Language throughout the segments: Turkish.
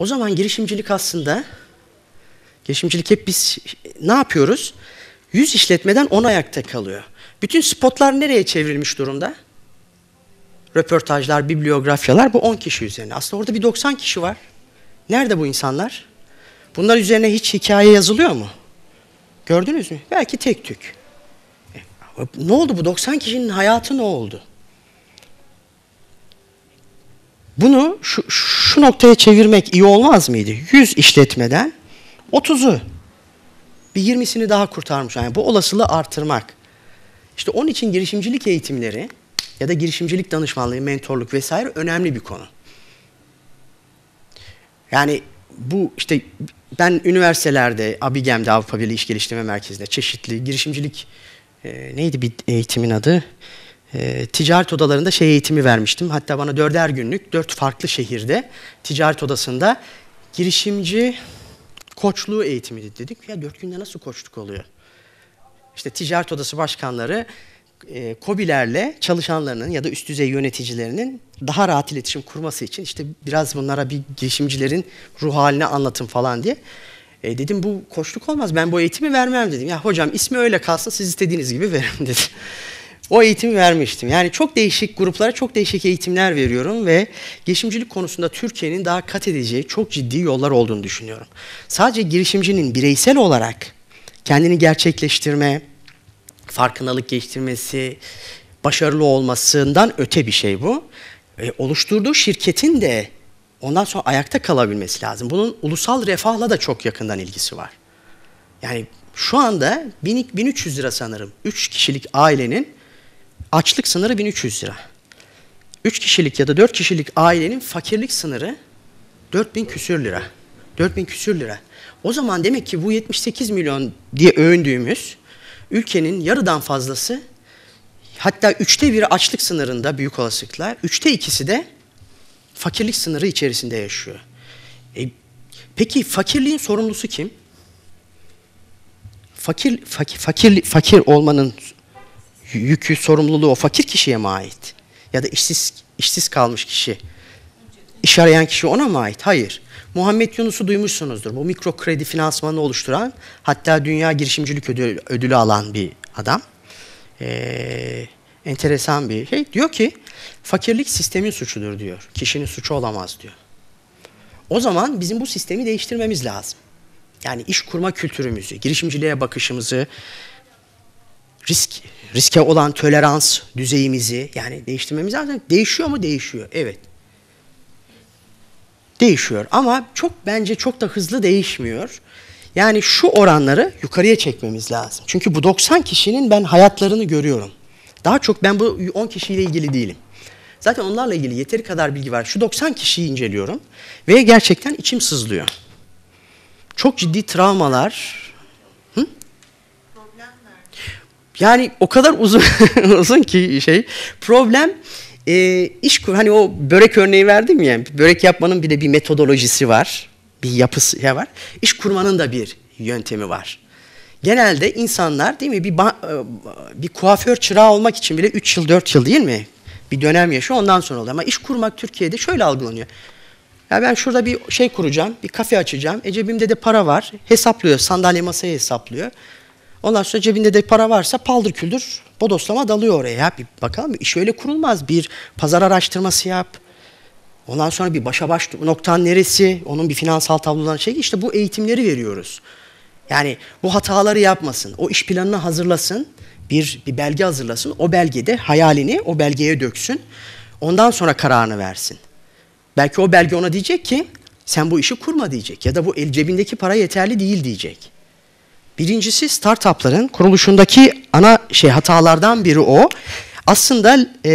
O zaman girişimcilik aslında, girişimcilik hep biz ne yapıyoruz? Yüz işletmeden on ayakta kalıyor. Bütün spotlar nereye çevrilmiş durumda? Röportajlar, bibliografyalar bu 10 kişi üzerine. Aslında orada bir 90 kişi var. Nerede bu insanlar? Bunlar üzerine hiç hikaye yazılıyor mu? Gördünüz mü? Belki tek tük. E, ne oldu bu 90 kişinin hayatı ne oldu? Bunu şu, şu noktaya çevirmek iyi olmaz mıydı? 100 işletmeden 30'u bir 20'sini daha kurtarmış. Yani bu olasılığı artırmak. İşte onun için girişimcilik eğitimleri ya da girişimcilik danışmanlığı, mentorluk vesaire önemli bir konu. Yani bu işte ben üniversitelerde, Abigem'de Avrupa Birliği İş Geliştirme Merkezi'nde çeşitli girişimcilik e, neydi bir eğitimin adı? e, ticaret odalarında şey eğitimi vermiştim. Hatta bana dörder günlük dört farklı şehirde ticaret odasında girişimci koçluğu eğitimi dedik. Ya dört günde nasıl koçluk oluyor? İşte ticaret odası başkanları e, COBİ'lerle çalışanlarının ya da üst düzey yöneticilerinin daha rahat iletişim kurması için işte biraz bunlara bir girişimcilerin ruh halini anlatın falan diye. E dedim bu koçluk olmaz ben bu eğitimi vermem dedim. Ya hocam ismi öyle kalsın siz istediğiniz gibi verin dedi o eğitimi vermiştim. Yani çok değişik gruplara çok değişik eğitimler veriyorum ve girişimcilik konusunda Türkiye'nin daha kat edeceği çok ciddi yollar olduğunu düşünüyorum. Sadece girişimcinin bireysel olarak kendini gerçekleştirme, farkındalık geliştirmesi, başarılı olmasından öte bir şey bu. E, oluşturduğu şirketin de ondan sonra ayakta kalabilmesi lazım. Bunun ulusal refahla da çok yakından ilgisi var. Yani şu anda 1300 lira sanırım 3 kişilik ailenin açlık sınırı 1300 lira. 3 kişilik ya da 4 kişilik ailenin fakirlik sınırı 4000 küsür lira. 4000 küsür lira. O zaman demek ki bu 78 milyon diye övündüğümüz ülkenin yarıdan fazlası hatta üçte biri açlık sınırında büyük olasılıkla, üçte ikisi de fakirlik sınırı içerisinde yaşıyor. E, peki fakirliğin sorumlusu kim? Fakir, fakir, fakir, fakir olmanın yükü, sorumluluğu o fakir kişiye mi ait? Ya da işsiz, işsiz kalmış kişi, iş arayan kişi ona mı ait? Hayır. Muhammed Yunus'u duymuşsunuzdur. Bu mikro kredi finansmanını oluşturan, hatta Dünya Girişimcilik Ödülü, ödülü alan bir adam. Ee, enteresan bir şey. Diyor ki, fakirlik sistemin suçudur diyor. Kişinin suçu olamaz diyor. O zaman bizim bu sistemi değiştirmemiz lazım. Yani iş kurma kültürümüzü, girişimciliğe bakışımızı, risk riske olan tolerans düzeyimizi yani değiştirmemiz lazım. Değişiyor mu? Değişiyor. Evet. Değişiyor ama çok bence çok da hızlı değişmiyor. Yani şu oranları yukarıya çekmemiz lazım. Çünkü bu 90 kişinin ben hayatlarını görüyorum. Daha çok ben bu 10 kişiyle ilgili değilim. Zaten onlarla ilgili yeteri kadar bilgi var. Şu 90 kişiyi inceliyorum ve gerçekten içim sızlıyor. Çok ciddi travmalar, Yani o kadar uzun uzun ki şey problem e, iş kur hani o börek örneği verdim ya börek yapmanın bir de bir metodolojisi var bir yapısı var iş kurmanın da bir yöntemi var. Genelde insanlar değil mi bir e, bir kuaför çırağı olmak için bile 3 yıl 4 yıl değil mi? Bir dönem yaşıyor ondan sonra oluyor ama iş kurmak Türkiye'de şöyle algılanıyor. Ya ben şurada bir şey kuracağım, bir kafe açacağım. E cebimde de para var. Hesaplıyor, sandalye masayı hesaplıyor. Ondan sonra cebinde de para varsa paldır küldür bodoslama dalıyor oraya. Ya bir bakalım iş öyle kurulmaz. Bir pazar araştırması yap. Ondan sonra bir başa baş noktan neresi? Onun bir finansal tablodan şey. İşte bu eğitimleri veriyoruz. Yani bu hataları yapmasın. O iş planını hazırlasın. Bir, bir belge hazırlasın. O belgede hayalini o belgeye döksün. Ondan sonra kararını versin. Belki o belge ona diyecek ki sen bu işi kurma diyecek. Ya da bu el cebindeki para yeterli değil diyecek. Birincisi startupların kuruluşundaki ana şey hatalardan biri o. Aslında e,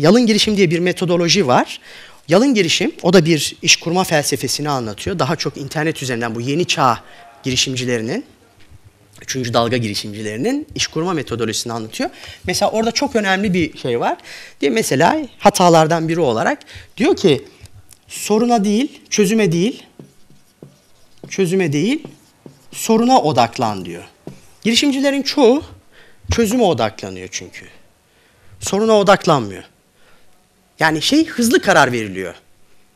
yalın girişim diye bir metodoloji var. Yalın girişim o da bir iş kurma felsefesini anlatıyor. Daha çok internet üzerinden bu yeni çağ girişimcilerinin Üçüncü dalga girişimcilerinin iş kurma metodolojisini anlatıyor. Mesela orada çok önemli bir şey var. Diye mesela hatalardan biri olarak diyor ki soruna değil, çözüme değil, çözüme değil, soruna odaklan diyor. Girişimcilerin çoğu çözüme odaklanıyor çünkü. Soruna odaklanmıyor. Yani şey hızlı karar veriliyor.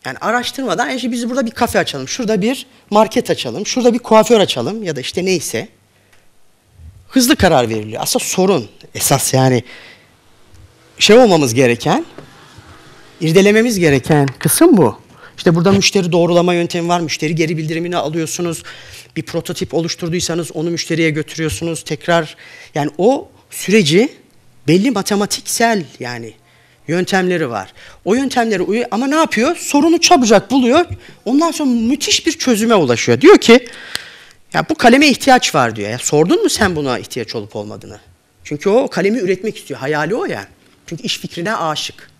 Yani araştırmadan işte biz burada bir kafe açalım, şurada bir market açalım, şurada bir kuaför açalım ya da işte neyse. Hızlı karar veriliyor. Aslında sorun esas yani şey olmamız gereken, irdelememiz gereken kısım bu. İşte burada müşteri doğrulama yöntemi var. Müşteri geri bildirimini alıyorsunuz. Bir prototip oluşturduysanız onu müşteriye götürüyorsunuz. Tekrar yani o süreci belli matematiksel yani yöntemleri var. O yöntemleri uyuyor ama ne yapıyor? Sorunu çabucak buluyor. Ondan sonra müthiş bir çözüme ulaşıyor. Diyor ki ya bu kaleme ihtiyaç var diyor. Ya sordun mu sen buna ihtiyaç olup olmadığını? Çünkü o kalemi üretmek istiyor. Hayali o yani. Çünkü iş fikrine aşık.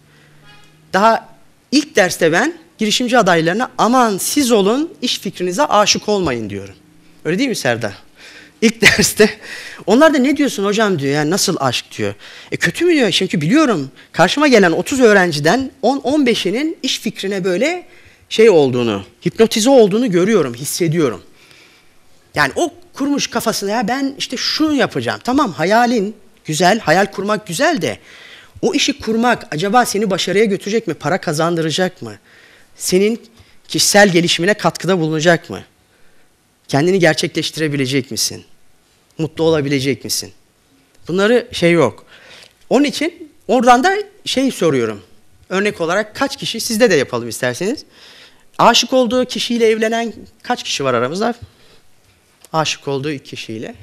Daha ilk derste ben girişimci adaylarına aman siz olun iş fikrinize aşık olmayın diyorum. Öyle değil mi Serdar? İlk derste onlar da ne diyorsun hocam diyor yani nasıl aşk diyor. E kötü mü diyor çünkü biliyorum karşıma gelen 30 öğrenciden 10-15'inin iş fikrine böyle şey olduğunu, hipnotize olduğunu görüyorum, hissediyorum. Yani o kurmuş kafasına ya ben işte şunu yapacağım. Tamam hayalin güzel, hayal kurmak güzel de o işi kurmak acaba seni başarıya götürecek mi, para kazandıracak mı? senin kişisel gelişimine katkıda bulunacak mı? Kendini gerçekleştirebilecek misin? Mutlu olabilecek misin? Bunları şey yok. Onun için oradan da şey soruyorum. Örnek olarak kaç kişi sizde de yapalım isterseniz. Aşık olduğu kişiyle evlenen kaç kişi var aramızda? Aşık olduğu iki kişiyle.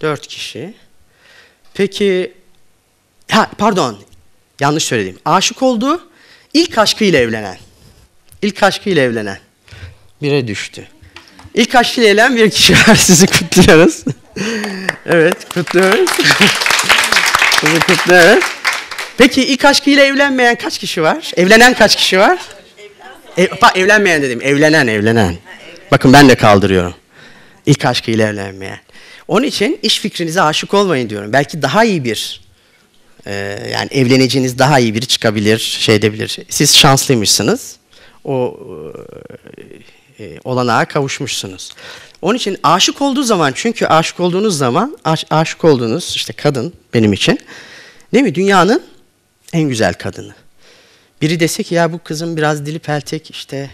Dört kişi. Peki, ha, pardon yanlış söyledim. Aşık olduğu İlk aşkıyla evlenen, ilk aşkıyla evlenen bire düştü. İlk aşkıyla evlenen bir kişi var. Sizi kutluyoruz. evet, kutluyoruz. Sizi kutluyoruz. Peki ilk aşkıyla evlenmeyen kaç kişi var? Evlenen kaç kişi var? Ev, bak evlenmeyen dedim. Evlenen, evlenen. Bakın ben de kaldırıyorum. İlk aşkıyla evlenmeyen. Onun için iş fikrinize aşık olmayın diyorum. Belki daha iyi bir ee, yani evleneceğiniz daha iyi biri çıkabilir, şey edebilir. Siz şanslıymışsınız. O e, e, olanağa kavuşmuşsunuz. Onun için aşık olduğu zaman çünkü aşık olduğunuz zaman aş, aşık olduğunuz işte kadın benim için değil mi? Dünyanın en güzel kadını. Biri dese ki ya bu kızın biraz dili peltek işte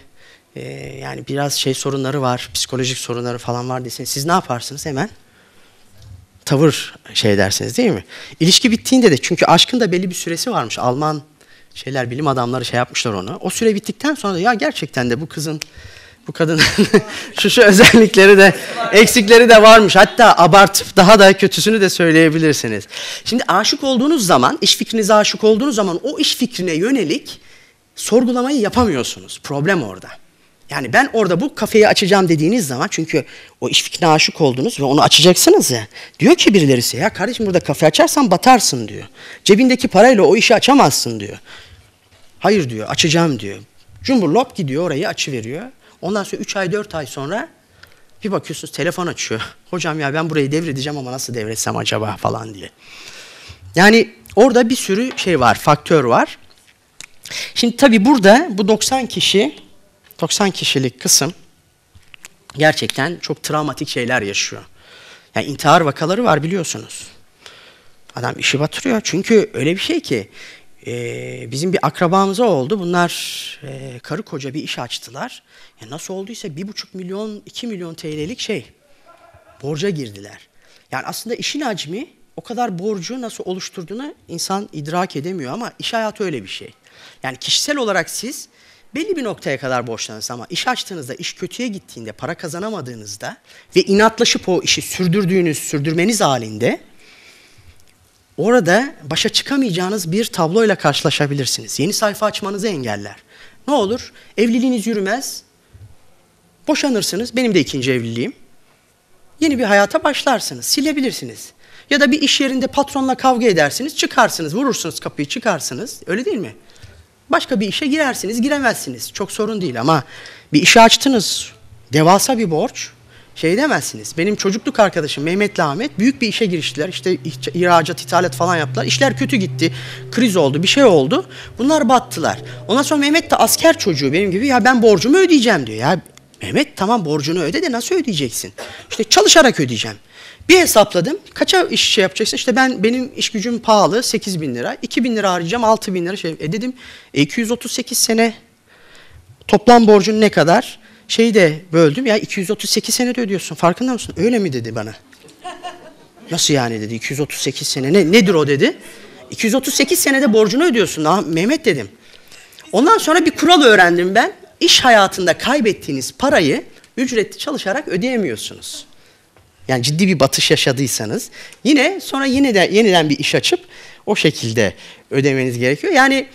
e, yani biraz şey sorunları var, psikolojik sorunları falan var desin. Siz ne yaparsınız hemen? tavır şey dersiniz değil mi? İlişki bittiğinde de çünkü aşkın da belli bir süresi varmış. Alman şeyler bilim adamları şey yapmışlar onu. O süre bittikten sonra da ya gerçekten de bu kızın bu kadının şu şu özellikleri de eksikleri de varmış. Hatta abartıp daha da kötüsünü de söyleyebilirsiniz. Şimdi aşık olduğunuz zaman, iş fikrinize aşık olduğunuz zaman o iş fikrine yönelik sorgulamayı yapamıyorsunuz. Problem orada. Yani ben orada bu kafeyi açacağım dediğiniz zaman çünkü o iş fikrine aşık oldunuz ve onu açacaksınız ya. Diyor ki birileri size ya kardeşim burada kafe açarsan batarsın diyor. Cebindeki parayla o işi açamazsın diyor. Hayır diyor açacağım diyor. Cumburlop gidiyor orayı açıveriyor. Ondan sonra 3 ay 4 ay sonra bir bakıyorsunuz telefon açıyor. Hocam ya ben burayı devredeceğim ama nasıl devretsem acaba falan diye. Yani orada bir sürü şey var, faktör var. Şimdi tabii burada bu 90 kişi 90 kişilik kısım gerçekten çok travmatik şeyler yaşıyor. Yani intihar vakaları var biliyorsunuz. Adam işi batırıyor. Çünkü öyle bir şey ki e, bizim bir akrabamıza oldu. Bunlar e, karı koca bir iş açtılar. Ya nasıl olduysa bir buçuk milyon, iki milyon TL'lik şey borca girdiler. Yani aslında işin hacmi o kadar borcu nasıl oluşturduğunu insan idrak edemiyor ama iş hayatı öyle bir şey. Yani kişisel olarak siz Belli bir noktaya kadar borçlanırsınız ama iş açtığınızda, iş kötüye gittiğinde, para kazanamadığınızda ve inatlaşıp o işi sürdürdüğünüz, sürdürmeniz halinde orada başa çıkamayacağınız bir tabloyla karşılaşabilirsiniz. Yeni sayfa açmanızı engeller. Ne olur? Evliliğiniz yürümez, boşanırsınız. Benim de ikinci evliliğim. Yeni bir hayata başlarsınız, silebilirsiniz. Ya da bir iş yerinde patronla kavga edersiniz, çıkarsınız, vurursunuz kapıyı, çıkarsınız. Öyle değil mi? Başka bir işe girersiniz, giremezsiniz. Çok sorun değil ama bir işe açtınız. Devasa bir borç. Şey demezsiniz. Benim çocukluk arkadaşım Mehmet Ahmet büyük bir işe giriştiler. İşte ihracat, ithalat falan yaptılar. İşler kötü gitti. Kriz oldu, bir şey oldu. Bunlar battılar. Ondan sonra Mehmet de asker çocuğu benim gibi ya ben borcumu ödeyeceğim diyor. Ya Mehmet tamam borcunu öde de nasıl ödeyeceksin? İşte çalışarak ödeyeceğim. Bir hesapladım. Kaça iş şey yapacaksın? İşte ben benim iş gücüm pahalı 8 bin lira. 2 bin lira harcayacağım 6 bin lira. Şey, e, dedim 238 e, sene toplam borcun ne kadar? Şeyi de böldüm ya 238 sene ödüyorsun farkında mısın? Öyle mi dedi bana. Nasıl yani dedi 238 sene ne, nedir o dedi. 238 senede borcunu ödüyorsun ha Mehmet dedim. Ondan sonra bir kural öğrendim ben. İş hayatında kaybettiğiniz parayı ücretli çalışarak ödeyemiyorsunuz yani ciddi bir batış yaşadıysanız yine sonra yeniden, yeniden bir iş açıp o şekilde ödemeniz gerekiyor. Yani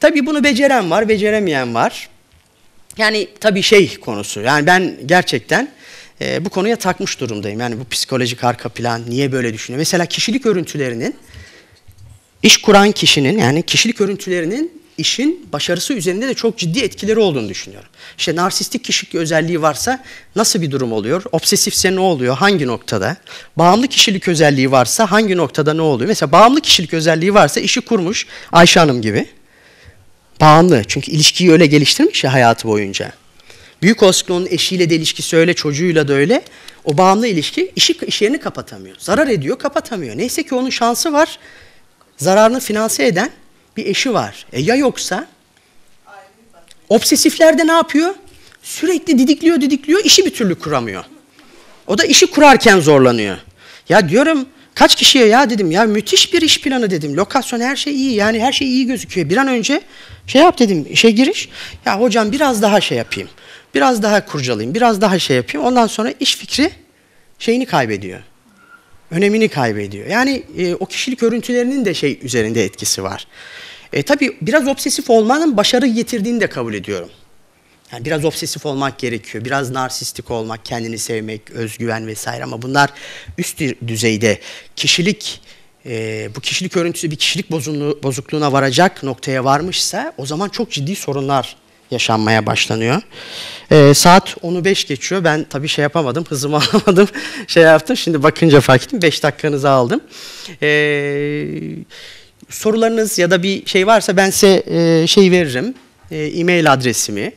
tabii bunu beceren var, beceremeyen var. Yani tabii şey konusu yani ben gerçekten e, bu konuya takmış durumdayım. Yani bu psikolojik arka plan niye böyle düşünüyor? Mesela kişilik örüntülerinin, iş kuran kişinin yani kişilik örüntülerinin işin başarısı üzerinde de çok ciddi etkileri olduğunu düşünüyorum. İşte narsistik kişilik özelliği varsa nasıl bir durum oluyor? Obsesifse ne oluyor? Hangi noktada? Bağımlı kişilik özelliği varsa hangi noktada ne oluyor? Mesela bağımlı kişilik özelliği varsa işi kurmuş Ayşe Hanım gibi. Bağımlı çünkü ilişkiyi öyle geliştirmiş ya hayatı boyunca. Büyük olasılıkla onun eşiyle de ilişkisi öyle, çocuğuyla da öyle. O bağımlı ilişki işi, iş yerini kapatamıyor. Zarar ediyor, kapatamıyor. Neyse ki onun şansı var. Zararını finanse eden bir eşi var. E ya yoksa? obsesiflerde ne yapıyor? Sürekli didikliyor didikliyor işi bir türlü kuramıyor. O da işi kurarken zorlanıyor. Ya diyorum kaç kişiye ya dedim ya müthiş bir iş planı dedim. Lokasyon her şey iyi yani her şey iyi gözüküyor. Bir an önce şey yap dedim işe giriş. Ya hocam biraz daha şey yapayım. Biraz daha kurcalayayım. Biraz daha şey yapayım. Ondan sonra iş fikri şeyini kaybediyor önemini kaybediyor. Yani e, o kişilik örüntülerinin de şey üzerinde etkisi var. E, tabii biraz obsesif olmanın başarı getirdiğini de kabul ediyorum. Yani biraz obsesif olmak gerekiyor. Biraz narsistik olmak, kendini sevmek, özgüven vesaire ama bunlar üst düzeyde kişilik e, bu kişilik örüntüsü bir kişilik bozukluğuna varacak noktaya varmışsa o zaman çok ciddi sorunlar yaşanmaya başlanıyor. Ee, saat 10'u 5 geçiyor. Ben tabii şey yapamadım, hızımı alamadım. şey yaptım, şimdi bakınca fark ettim. 5 dakikanızı aldım. Ee, sorularınız ya da bir şey varsa ben size e, şey veririm. E, e-mail adresimi.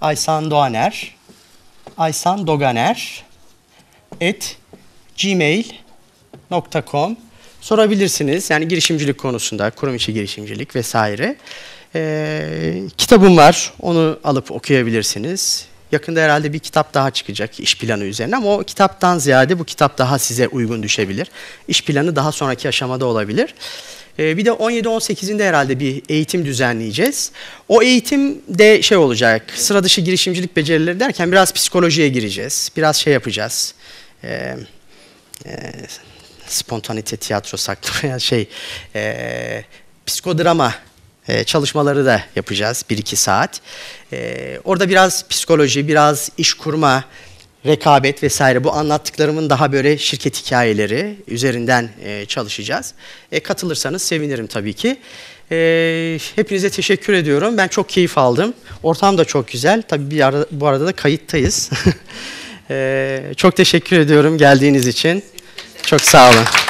Aysan Doğaner, Aysan Doganer et gmail.com sorabilirsiniz. Yani girişimcilik konusunda, kurum içi girişimcilik vesaire. E, kitabım var, onu alıp okuyabilirsiniz. Yakında herhalde bir kitap daha çıkacak iş planı üzerine ama o kitaptan ziyade bu kitap daha size uygun düşebilir. İş planı daha sonraki aşamada olabilir. Ee, bir de 17-18'inde herhalde bir eğitim düzenleyeceğiz. O eğitim de şey olacak, sıra dışı girişimcilik becerileri derken biraz psikolojiye gireceğiz, biraz şey yapacağız. E, e, spontanite tiyatro saklamaya şey, e, psikodrama ee, çalışmaları da yapacağız 1-2 saat. Ee, orada biraz psikoloji, biraz iş kurma, rekabet vesaire bu anlattıklarımın daha böyle şirket hikayeleri üzerinden e, çalışacağız. E, katılırsanız sevinirim tabii ki. Ee, hepinize teşekkür ediyorum. Ben çok keyif aldım. Ortam da çok güzel. Tabii bir ara, bu arada da kayıttayız. çok teşekkür ediyorum geldiğiniz için. Çok sağ olun.